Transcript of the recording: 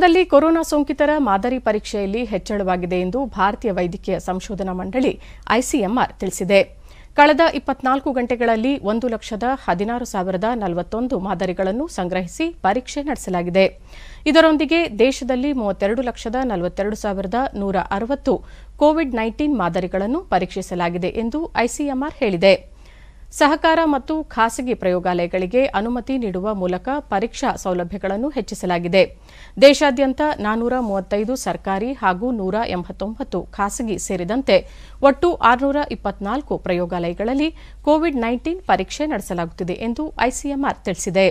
ದೇಶದಲ್ಲಿ ಕೊರೋನಾ ಸೋಂಕಿತರ ಮಾದರಿ ಪರೀಕ್ಷೆಯಲ್ಲಿ ಹೆಚ್ಚಳವಾಗಿದೆ ಎಂದು ಭಾರತೀಯ ವೈದ್ಯಕೀಯ ಸಂಶೋಧನಾ ಮಂಡಳಿ ಐಸಿಎಂಆರ್ ತಿಳಿಸಿದೆ ಕಳೆದ ಇಪ್ಪತ್ನಾಲ್ಕು ಗಂಟೆಗಳಲ್ಲಿ ಒಂದು ಲಕ್ಷದ ಹದಿನಾರು ಸಾವಿರದ ನಲವತ್ತೊಂದು ಮಾದರಿಗಳನ್ನು ಸಂಗ್ರಹಿಸಿ ಪರೀಕ್ಷೆ ನಡೆಸಲಾಗಿದೆ ಇದರೊಂದಿಗೆ ದೇಶದಲ್ಲಿ ಮೂವತ್ತೆರಡು ಲಕ್ಷದ ನಲವತ್ತೆರಡು ಸಾವಿರದ ನೂರ ಅರವತ್ತು ಕೋವಿಡ್ ನೈನ್ಟೀನ್ ಮಾದರಿಗಳನ್ನು ಪರೀಕ್ಷಿಸಲಾಗಿದೆ ಎಂದು ಐಸಿಎಂಆರ್ ಹೇಳಿದೆ ಸಹಕಾರ ಮತ್ತು ಖಾಸಗಿ ಪ್ರಯೋಗಾಲಯಗಳಿಗೆ ಅನುಮತಿ ನೀಡುವ ಮೂಲಕ ಪರೀಕ್ಷಾ ಸೌಲಭ್ಯಗಳನ್ನು ಹೆಚ್ಚಿಸಲಾಗಿದೆ ದೇಶಾದ್ಯಂತ ನಾನೂರ ಮೂವತ್ತೈದು ಸರ್ಕಾರಿ ಹಾಗೂ ನೂರ ಎಂಬತ್ತೊಂಬತ್ತು ಖಾಸಗಿ ಸೇರಿದಂತೆ ಒಟ್ಟು ಆರುನೂರ ಇಪ್ಪತ್ನಾಲ್ಕು ಪ್ರಯೋಗಾಲಯಗಳಲ್ಲಿ ಕೋವಿಡ್ ನೈನ್ಟೀನ್ ಪರೀಕ್ಷೆ ನಡೆಸಲಾಗುತ್ತಿದೆ ಎಂದು ಐಸಿಎಂಆರ್ ತಿಳಿಸಿದೆ